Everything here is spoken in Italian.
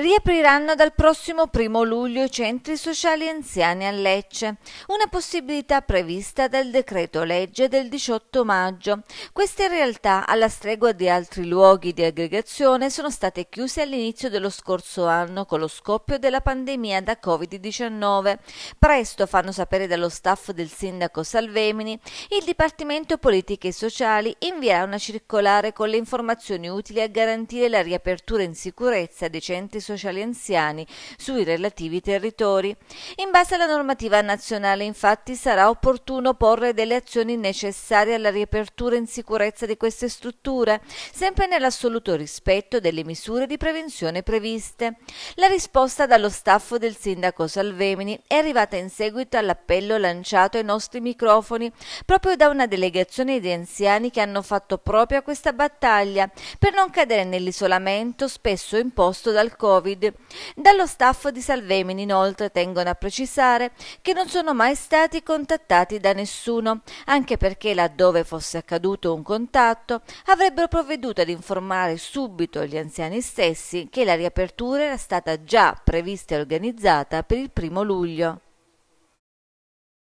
Riapriranno dal prossimo primo luglio i centri sociali anziani a Lecce, una possibilità prevista dal decreto legge del 18 maggio. Queste realtà, alla stregua di altri luoghi di aggregazione, sono state chiuse all'inizio dello scorso anno con lo scoppio della pandemia da Covid-19. Presto, fanno sapere dallo staff del sindaco Salvemini, il Dipartimento Politiche e Sociali invierà una circolare con le informazioni utili a garantire la riapertura in sicurezza dei centri sociali sociali anziani sui relativi territori. In base alla normativa nazionale, infatti, sarà opportuno porre delle azioni necessarie alla riapertura in sicurezza di queste strutture, sempre nell'assoluto rispetto delle misure di prevenzione previste. La risposta dallo staff del sindaco Salvemini è arrivata in seguito all'appello lanciato ai nostri microfoni proprio da una delegazione di anziani che hanno fatto proprio questa battaglia per non cadere nell'isolamento spesso imposto dal corpo Covid. Dallo staff di Salvemini inoltre tengono a precisare che non sono mai stati contattati da nessuno, anche perché laddove fosse accaduto un contatto avrebbero provveduto ad informare subito gli anziani stessi che la riapertura era stata già prevista e organizzata per il primo luglio.